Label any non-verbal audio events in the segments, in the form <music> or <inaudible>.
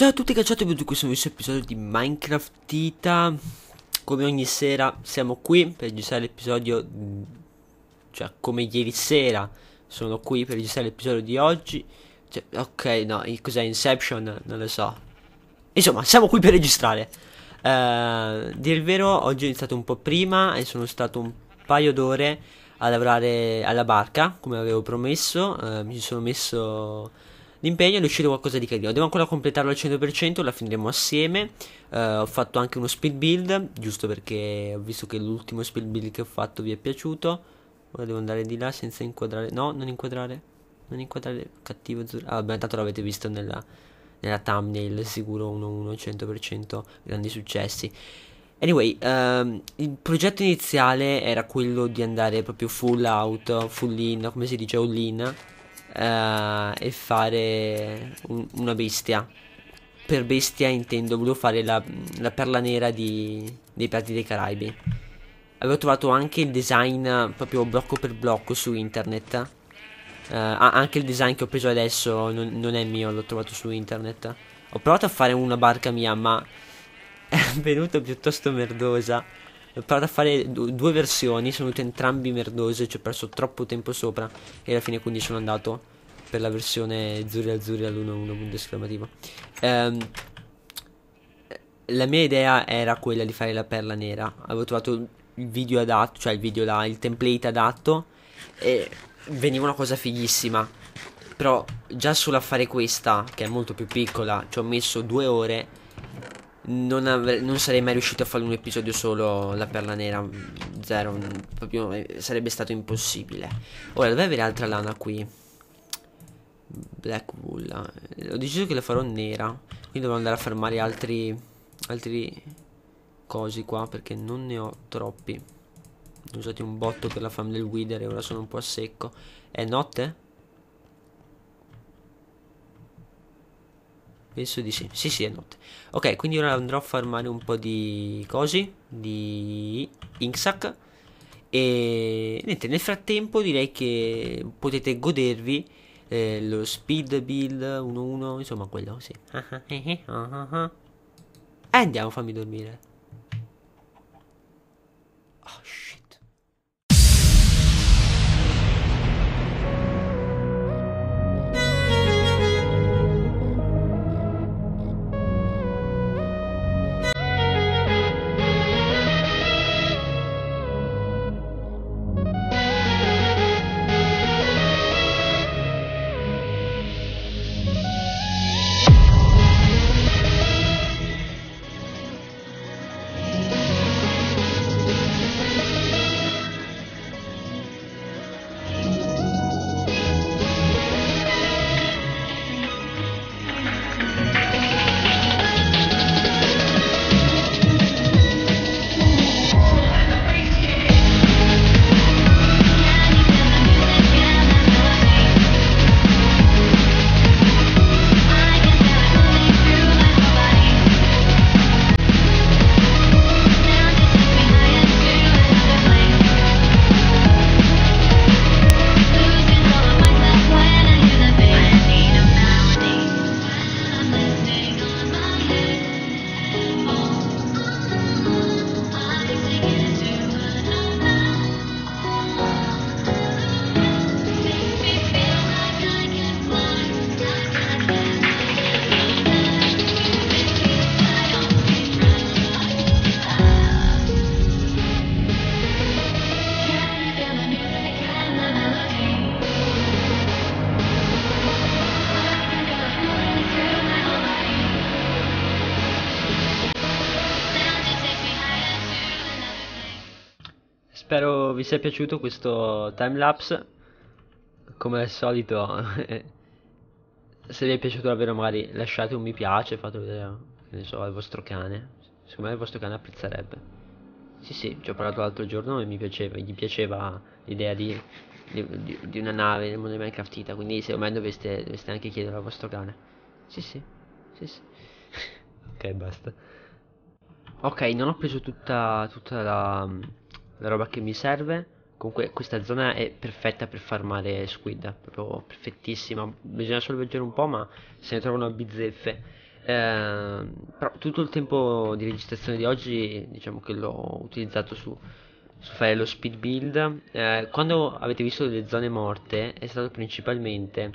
Ciao a tutti cacciati benvenuti in questo nuovo episodio di Minecraft Tita Come ogni sera siamo qui per registrare l'episodio mm, Cioè come ieri sera sono qui per registrare l'episodio di oggi cioè, ok no, cos'è Inception? Non lo so Insomma siamo qui per registrare uh, Dir il vero oggi ho iniziato un po' prima e sono stato un paio d'ore a lavorare alla barca come avevo promesso uh, Mi sono messo l'impegno è uscire qualcosa di carino. Devo ancora completarlo al 100%, la finiremo assieme. Uh, ho fatto anche uno speed build, giusto perché ho visto che l'ultimo speed build che ho fatto vi è piaciuto. Ora devo andare di là senza inquadrare. No, non inquadrare. Non inquadrare. Cattivo azzurro. Ah, beh, tanto l'avete visto nella, nella thumbnail, sicuro 1-1, 100%. Grandi successi. Anyway, um, il progetto iniziale era quello di andare proprio full out, full in, come si dice, all in eh, e fare un, una bestia. Per bestia intendo, volevo fare la, la perla nera di, dei Pirati dei Caraibi. Avevo trovato anche il design proprio blocco per blocco su internet. Eh, anche il design che ho preso adesso non, non è mio, l'ho trovato su internet. Ho provato a fare una barca mia, ma <laughs> è venuta piuttosto merdosa ho provato a fare due versioni, sono venute entrambi merdose, ci ho perso troppo tempo sopra e alla fine quindi sono andato per la versione azzurri azzurri all'1-1 punto esclamativo. Ehm, la mia idea era quella di fare la perla nera, avevo trovato il video adatto, cioè il video là, il template adatto e veniva una cosa fighissima. Però già solo a fare questa, che è molto più piccola, ci ho messo due ore non, avrei, non, sarei mai riuscito a fare un episodio solo la perla nera zero proprio eh, sarebbe stato impossibile ora dove avere altra lana qui black wool eh. ho deciso che la farò nera quindi devo andare a fermare altri altri cosi qua perché non ne ho troppi ho usato un botto per la fam del wither e ora sono un po' a secco è notte? Penso di sì. Sì, sì, è notte. Ok, quindi ora andrò a farmare un po' di cose Di Inksack. E niente, nel frattempo direi che potete godervi eh, lo speed build 1-1, insomma quello, sì. Ah, ah, e eh, eh, ah, eh, andiamo, fammi dormire. sia piaciuto questo timelapse come al solito <laughs> se vi è piaciuto davvero magari lasciate un mi piace fate vedere che ne so al vostro cane secondo me il vostro cane apprezzerebbe sì sì ci ho parlato l'altro giorno e mi piaceva gli piaceva l'idea di, di, di, una nave nel mondo di Minecraftita quindi secondo me dovreste, doveste anche chiedere al vostro cane sì sì sì sì <laughs> ok basta ok non ho preso tutta, tutta la la roba che mi serve. Comunque questa zona è perfetta per farmare squid, proprio perfettissima. Bisogna solo leggere un po', ma se ne trovano a bizzeffe. Eh, però tutto il tempo di registrazione di oggi diciamo che l'ho utilizzato su, su fare lo speed build. Eh, quando avete visto le zone morte è stato principalmente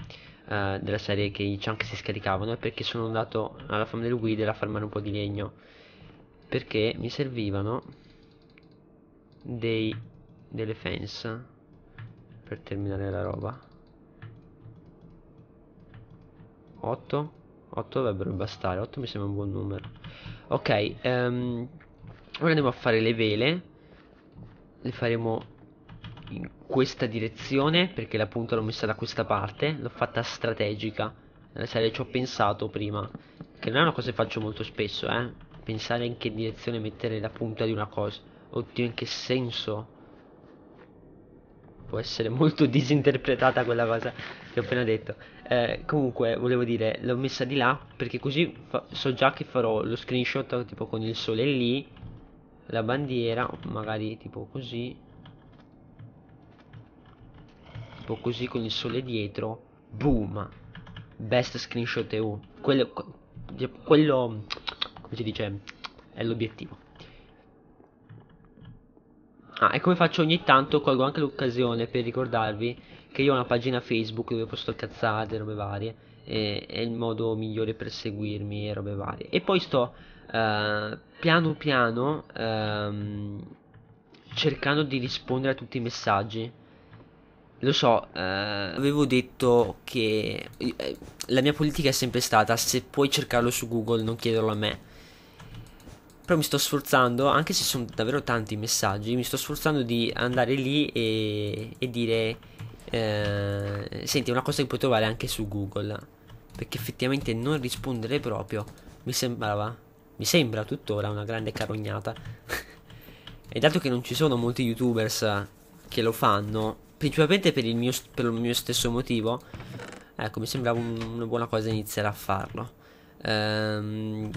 eh, della serie che i chunk si scaricavano perché sono andato alla fame del guide a farmare un po' di legno. Perché mi servivano dei, delle fence per terminare la roba 8 8 dovrebbero bastare 8 mi sembra un buon numero ok um, ora andiamo a fare le vele le faremo in questa direzione perché la punta l'ho messa da questa parte l'ho fatta strategica nella serie ci ho pensato prima che non è una cosa che faccio molto spesso eh pensare in che direzione mettere la punta di una cosa Oddio, in che senso? Può essere molto <laughs> disinterpretata quella cosa che ho appena detto. Eh, comunque, volevo dire, l'ho messa di là perché così so già che farò lo screenshot tipo con il sole lì, la bandiera, magari tipo così. Tipo così con il sole dietro. Boom! Best screenshot EU. Quello, quello come si dice, è l'obiettivo. Ah, e come faccio ogni tanto colgo anche l'occasione per ricordarvi che io ho una pagina Facebook dove posto cazzate, robe varie, e è il modo migliore per seguirmi e robe varie. E poi sto uh, piano piano um, cercando di rispondere a tutti i messaggi. Lo so, uh, avevo detto che eh, la mia politica è sempre stata se puoi cercarlo su Google non chiederlo a me. Però mi sto sforzando, anche se sono davvero tanti i messaggi, mi sto sforzando di andare lì e, e dire... Eh, senti, una cosa che puoi trovare anche su Google. Perché effettivamente non rispondere proprio mi sembrava... Mi sembra tuttora una grande carognata. <laughs> e dato che non ci sono molti youtubers che lo fanno, principalmente per il mio, per il mio stesso motivo, ecco, mi sembrava un, una buona cosa iniziare a farlo. Um,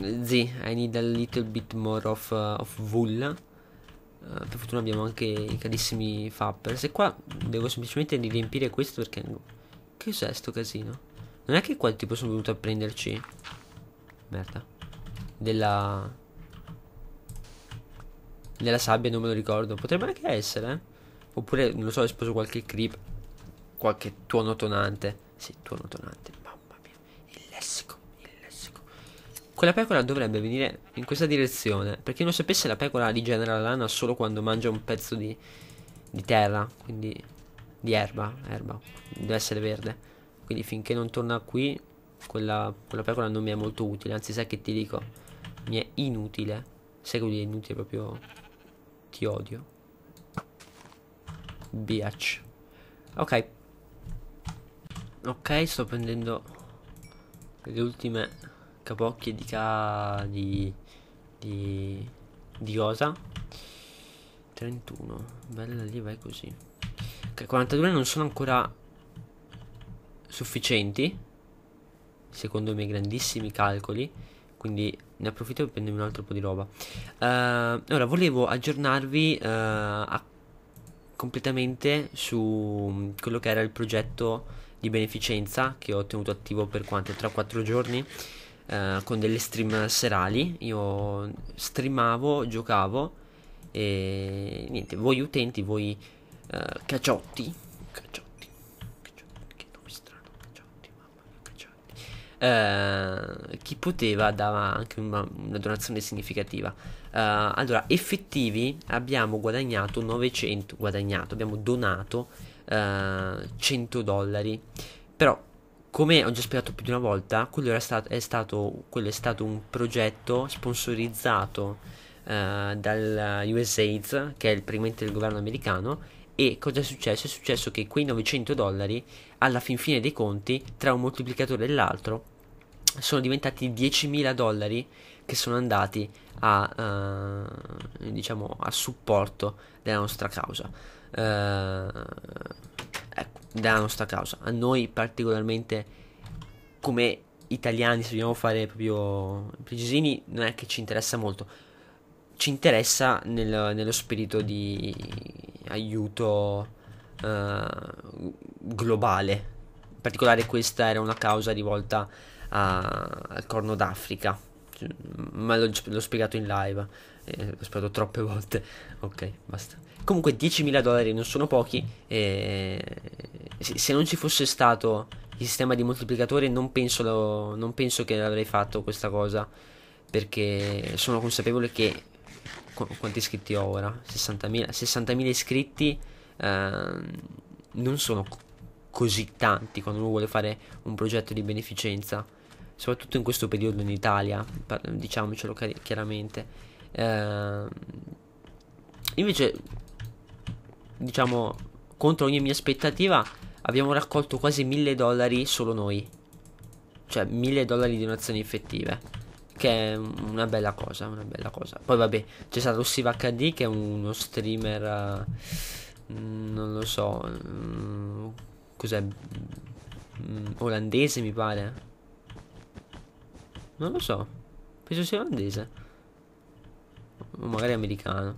ehm, Z, I need a little bit more of, uh, of wool. Uh, per fortuna abbiamo anche i carissimi fappers. E qua devo semplicemente riempire questo perché... Che cos'è sto casino? Non è che qua tipo sono venuto a prenderci... Merda. Della... Della sabbia non me lo ricordo. Potrebbe anche essere. Eh. Oppure, non lo so, ho esposto qualche creep. Qualche tuono tonante. Sì, tuono tonante. Quella pecora dovrebbe venire in questa direzione. Perché non sapesse, la pecora rigenera la lana solo quando mangia un pezzo di, di terra, quindi di erba, erba, deve essere verde. Quindi finché non torna qui, quella, quella pecora non mi è molto utile. Anzi, sai che ti dico, mi è inutile. Sai che vuol inutile proprio... Ti odio. Biatch. Ok. Ok, sto prendendo le ultime capocchie di ca... di... di... di cosa? 31 bella lì vai così 42 non sono ancora sufficienti secondo i miei grandissimi calcoli quindi ne approfitto per prendermi un altro po' di roba uh, ora volevo aggiornarvi uh, a completamente su quello che era il progetto di beneficenza che ho tenuto attivo per quanto? Tra 4 giorni? Eh, con delle stream serali. Io streamavo, giocavo e niente, voi utenti, voi eh, cacciotti, cacciotti, cacciotti, che nome strano, cacciotti, mamma mia, cacciotti. Eh, chi poteva dava anche una, una donazione significativa. Eh, allora, effettivi abbiamo guadagnato 900, guadagnato, abbiamo donato 100 eh, dollari. Però come ho già spiegato più di una volta, quello, era stat- è, stato, quello è stato un progetto sponsorizzato eh, dal USAIDS, che è il, praticamente del governo americano, e cosa è successo? È successo che quei 900 dollari, alla fin fine dei conti, tra un moltiplicatore e l'altro, sono diventati 10.000 dollari che sono andati a, eh, diciamo, a supporto della nostra causa. Eh, della nostra causa. A noi particolarmente come italiani, se dobbiamo fare proprio precisini, non è che ci interessa molto. Ci interessa nel, nello spirito di aiuto eh, globale. In particolare questa era una causa rivolta a, al Corno d'Africa. Ma l'ho, l'ho spiegato in live. Eh, l'ho spiegato troppe volte. Ok, basta. Comunque 10.000 dollari non sono pochi. E se non ci fosse stato il sistema di moltiplicatore non penso, lo, non penso che l'avrei fatto questa cosa perché sono consapevole che qu- quanti iscritti ho ora 60.000, 60.000 iscritti eh, non sono così tanti quando uno vuole fare un progetto di beneficenza soprattutto in questo periodo in Italia par- diciamocelo car- chiaramente eh, invece diciamo contro ogni mia aspettativa abbiamo raccolto quasi 1000 dollari solo noi. Cioè 1000 dollari di donazioni effettive. Che è una bella cosa, una bella cosa. Poi vabbè, c'è stato Siva HD che è uno streamer... Uh, non lo so... Um, cos'è? Um, olandese mi pare. Non lo so. Penso sia olandese. O magari americano.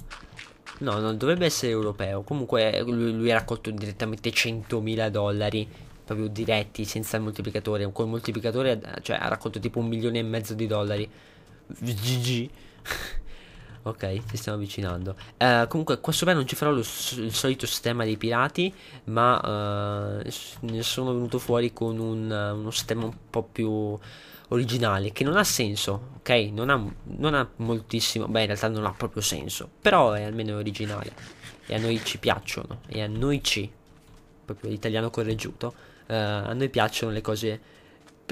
No, non dovrebbe essere europeo. Comunque lui, lui ha raccolto direttamente 100.000 dollari proprio diretti, senza il moltiplicatore. Con il moltiplicatore cioè, ha raccolto tipo un milione e mezzo di dollari. GG. <laughs> ok, ci stiamo avvicinando. Uh, comunque, qua sopra non ci farò so- il solito sistema dei pirati, ma uh, ne sono venuto fuori con un, uno sistema un po' più originale che non ha senso, ok? Non ha, non ha moltissimo, beh in realtà non ha proprio senso, però è almeno originale e a noi ci piacciono e a noi ci, proprio l'italiano correggiuto, eh, a noi piacciono le cose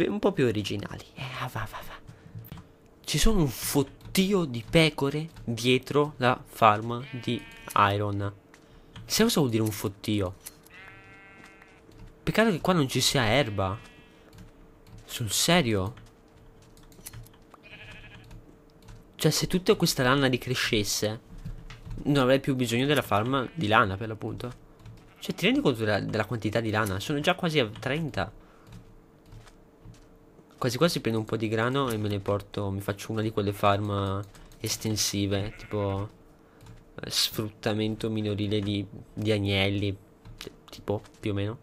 un po' più originali. Eh, va, va, va. Ci sono un fottio di pecore dietro la farm di Iron. Se cosa vuol dire un fottio? Peccato che qua non ci sia erba. Sul serio? Cioè, se tutta questa lana ricrescesse, non avrei più bisogno della farma di lana, per l'appunto. Cioè, ti rendi conto della, della quantità di lana? Sono già quasi a 30. Quasi quasi prendo un po' di grano e me ne porto, mi faccio una di quelle farm estensive, tipo eh, sfruttamento minorile di, di agnelli, tipo più o meno.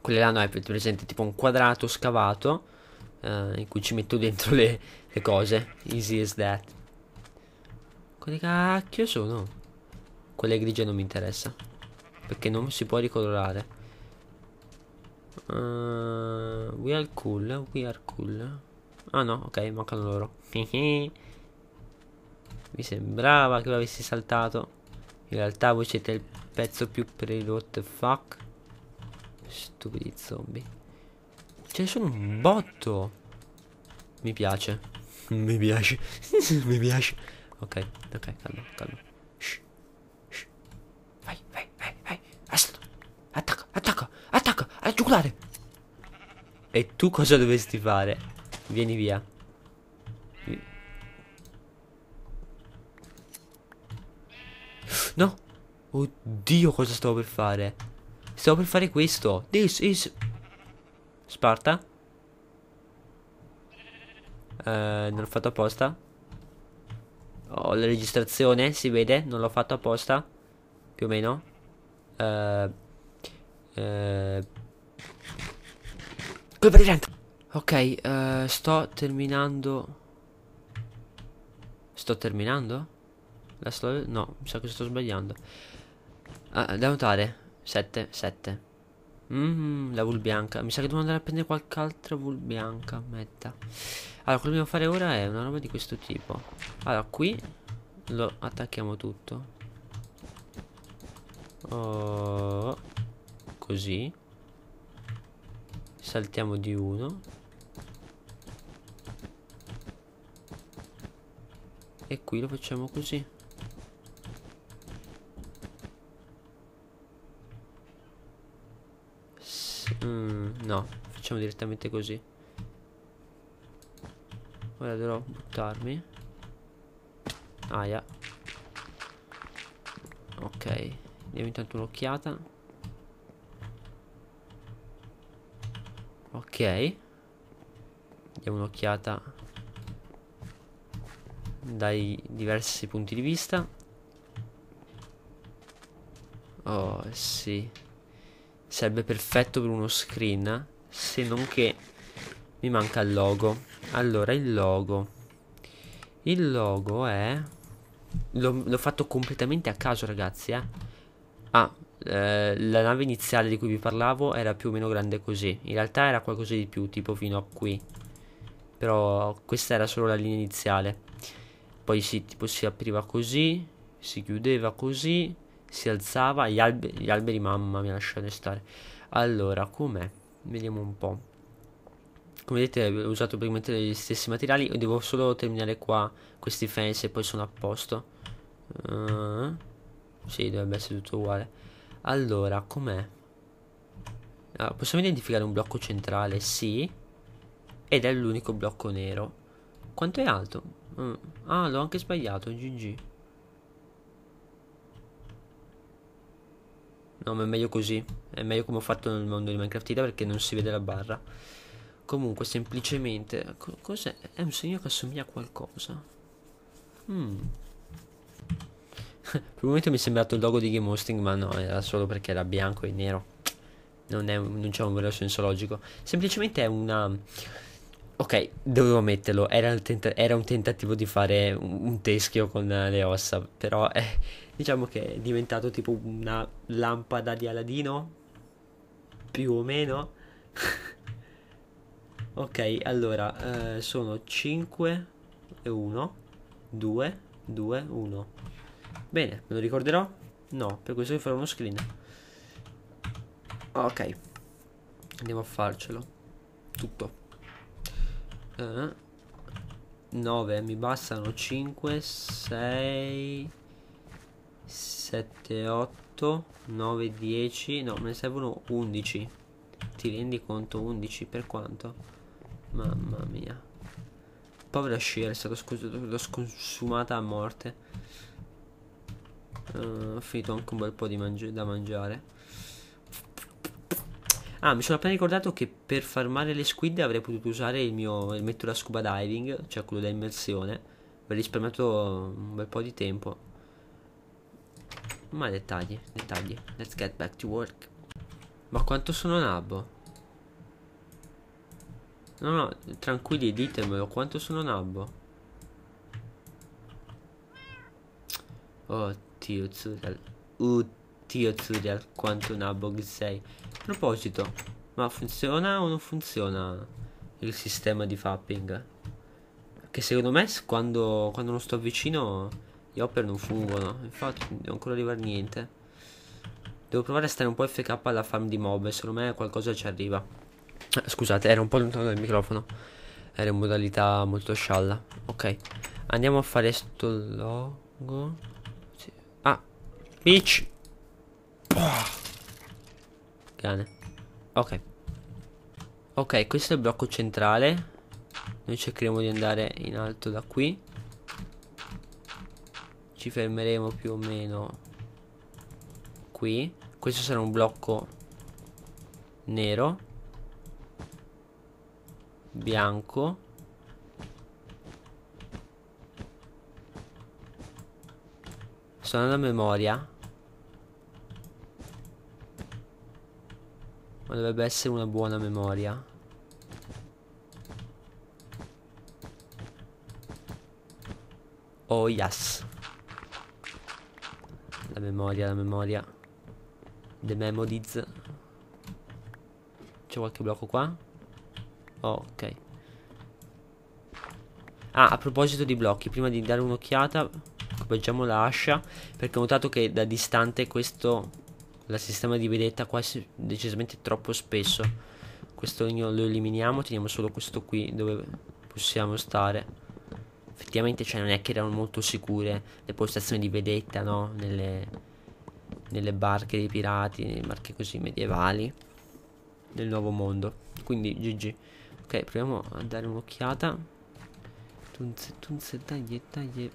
Quelle là no, è presente tipo un quadrato scavato uh, in cui ci metto dentro le, le cose. Easy as that. Quelle cacchio sono? Quelle grigie non mi interessa. Perché non si può ricolorare. Uh, we are cool, we are cool. Ah no, ok, mancano loro. <laughs> Mi sembrava che l'avessi saltato. In realtà voi siete il pezzo più pre-rot fuck. Stupidi zombie. Ce ne sono un botto. Mi piace. <laughs> Mi piace. <laughs> Mi piace. Ok, ok, calma, calma. Vai, vai, vai, vai. Aspetta. Attacca, attacca, attacca. Alla E tu cosa dovresti fare? Vieni via. No. Oddio, cosa stavo per fare? Stavo per fare questo. This is Sparta? Eh, non l'ho fatto apposta. Ho oh, la registrazione, si vede, non l'ho fatto apposta. Più o meno. Eh, eh. Ok, uh, sto terminando. Sto terminando? La slow? No, mi sa che sto sbagliando. Uh, da notare. 7, 7. Mmm, la wool bianca. Mi sa che devo andare a prendere qualche altra wool bianca. Metta. Allora, quello che dobbiamo fare ora è una roba di questo tipo. Allora, qui lo attacchiamo tutto. Oh, così. Saltiamo di uno. E qui lo facciamo così. No, facciamo direttamente così. Ora dovrò buttarmi. Aia. Ah, yeah. Ok, diamo intanto un'occhiata. Ok. Diamo un'occhiata dai diversi punti di vista. Oh, sì. Sarebbe perfetto per uno screen. Se non che mi manca il logo. Allora, il logo. Il logo è... L'ho fatto completamente a caso, ragazzi, eh. Ah, eh, la nave iniziale di cui vi parlavo era più o meno grande così. In realtà era qualcosa di più, tipo fino a qui. Però questa era solo la linea iniziale. Poi si, tipo, si apriva così, si chiudeva così si alzava. Gli alberi, gli alberi mamma mia, lasciate stare. Allora, com'è? Vediamo un po'. Come vedete, ho usato praticamente gli stessi materiali. Devo solo terminare qua questi fence e poi sono a posto. Uh, sì, dovrebbe essere tutto uguale. Allora, com'è? Allora, ah, possiamo identificare un blocco centrale? Sì. Ed è l'unico blocco nero. Quanto è alto? Mm. Ah, l'ho anche sbagliato, GG. No, ma è meglio così. È meglio come ho fatto nel mondo di Minecraft Ida perché non si vede la barra. Comunque, semplicemente. Cos'è? È un segno che assomiglia a qualcosa. Mm. <laughs> per un momento mi è sembrato il logo di Game Hosting, ma no, era solo perché era bianco e nero. Non, c'è un vero senso logico. Semplicemente è una Ok, dovevo metterlo, era, tenta- era, un tentativo di fare un teschio con eh, le ossa, però eh, <laughs> diciamo che è diventato tipo una lampada di Aladino, più o meno. <laughs> ok, allora, eh, sono 5 e 1, 2, 2, 1. Bene, me lo ricorderò? No, per questo vi farò uno screen. Ok, andiamo a farcelo. Tutto. 9 eh? mi bastano 5 6 7 8 9 10 no me ne servono 11 ti rendi conto 11 per quanto mamma mia povera Sheer è stata sconsumata a morte uh, ho finito anche un bel po' di mangi da mangiare Ah, mi sono appena ricordato che per farmare le squid avrei potuto usare il mio elmetto da scuba diving, cioè quello da immersione. Avrei risparmiato un bel po' di tempo. Ma dettagli, dettagli. Let's get back to work. Ma quanto sono nabbo? No, no, tranquilli, ditemelo, quanto sono nabbo? Oddio, Zudal. Oddio. Tio Tudel, quanto una bug sei. A proposito, ma funziona o non funziona il sistema di fapping? Che secondo me quando, quando non sto vicino gli hopper non fungono. Infatti non devo ancora arrivare niente. Devo provare a stare un po' FK alla farm di mob, secondo me qualcosa ci arriva. Eh, scusate, ero un po' lontano dal microfono. Era in modalità molto scialla. Ok. Andiamo a fare sto logo. Sì. Ah, Peach Cane. Ok. Ok, questo è il blocco centrale. Noi cercheremo di andare in alto da qui. Ci fermeremo più o meno qui. Questo sarà un blocco nero. Bianco. Sono andando a memoria dovrebbe essere una buona memoria. Oh yes. La memoria, la memoria. The memories. C'è qualche blocco qua? Oh, ok. Ah, a proposito di blocchi, prima di dare un'occhiata, appoggiamo la ascia, perché ho notato che da distante questo la sistema di vedetta qua è decisamente troppo spesso questo legno lo eliminiamo teniamo solo questo qui dove possiamo stare effettivamente cioè, non è che erano molto sicure le postazioni di vedetta no? nelle, nelle barche dei pirati nelle barche così medievali del nuovo mondo quindi GG ok proviamo a dare un'occhiata tunze tunze taglie taglie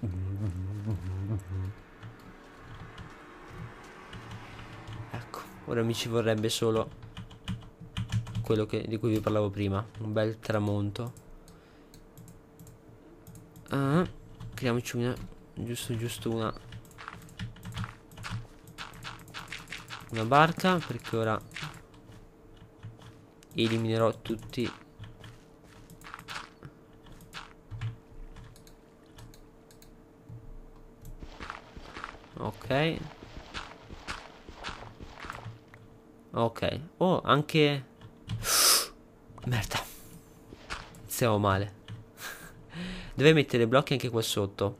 Ora mi ci vorrebbe solo quello che, di cui vi parlavo prima. Un bel tramonto. Ah, creiamoci una... Giusto, giusto una... Una barca, perché ora eliminerò tutti ok Ok. Oh, anche... <gasps> Merda. Stiamo male. <laughs> Deve mettere blocchi anche qua sotto.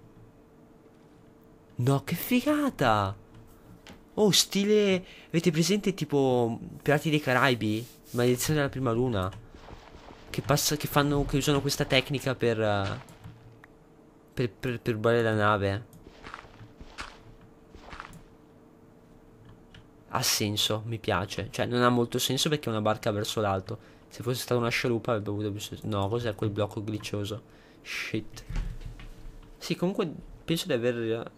No, che figata! Oh, stile... Avete presente tipo Pirati dei Caraibi? Maledizione della prima luna. Che, passa, che, fanno, che usano questa tecnica per... Uh, per, per, per rubare la nave. ha senso, mi piace. Cioè, non ha molto senso perché è una barca verso l'alto. Se fosse stata una scialuppa avrebbe avuto più senso. No, cos'è quel blocco glitchoso? Shit. Sì, comunque penso di aver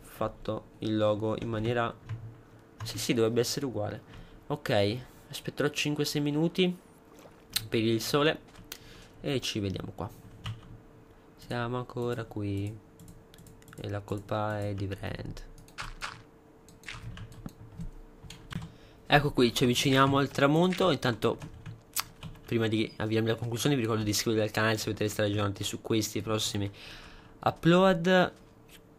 fatto il logo in maniera... Sì, sì, dovrebbe essere uguale. Ok, aspetterò 5-6 minuti per il sole e ci vediamo qua. Siamo ancora qui e la colpa è di Brand. Ecco qui, ci avviciniamo al tramonto. Intanto, prima di avviarmi alla conclusione, vi ricordo di iscrivervi al canale se volete restare aggiornati su questi e prossimi upload.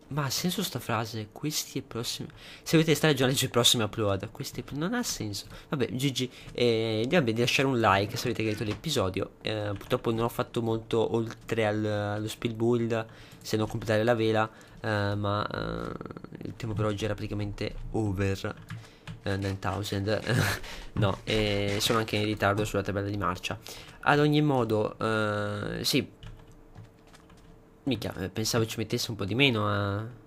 Ma ha senso sta frase? Questi e prossimi. Se volete stare aggiornati sui prossimi upload, questi non ha senso. Vabbè, GG, eh, vabbè, di lasciare un like se avete capito l'episodio. Eh, purtroppo non ho fatto molto oltre al, allo spill build, se non completare la vela. Eh, ma eh, il tempo per oggi era praticamente over. 9000 eh, <laughs> no e sono anche in ritardo sulla tabella di marcia ad ogni modo eh, sì mica eh, pensavo ci mettesse un po' di meno a eh.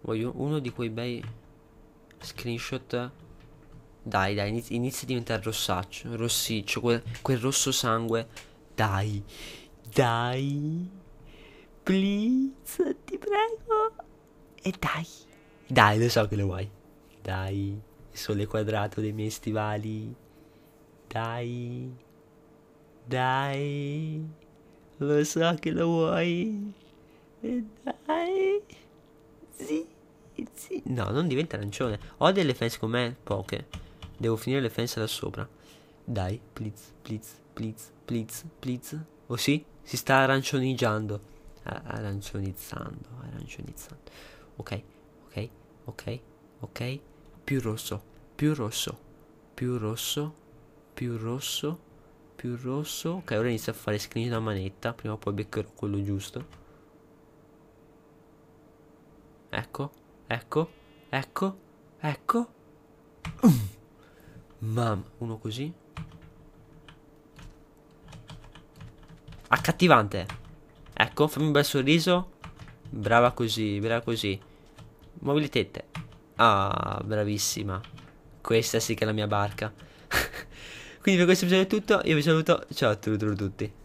voglio uno di quei bei screenshot dai, dai, inizia, inizia a diventare rossaccio, rossiccio, quel, quel rosso sangue. Dai, dai. Please, ti prego. E dai. Dai, lo so che lo vuoi. Dai. sole quadrato dei miei stivali. Dai. Dai. Lo so che lo vuoi. E dai. Sì. Sì. No, non diventa arancione. Ho delle fans con me, poche. Devo finire le fans da sopra. Dai, please, please, please, please, please. Oh sì, si sta arancioneggiando arancionizzando, arancionizzando. Ok, ok, ok, ok. Più rosso, più rosso, più rosso, più rosso, più rosso. Ok, ora inizio a fare screen da manetta. Prima o poi beccherò quello giusto. Ecco, ecco, ecco, ecco. Mamma, uno così. Accattivante. Ecco, fammi un bel sorriso. Brava così, brava così. Muovi tette. Ah, bravissima. Questa sì che è la mia barca. <laughs> Quindi per questo episodio è tutto. Io vi saluto. Ciao a tutti.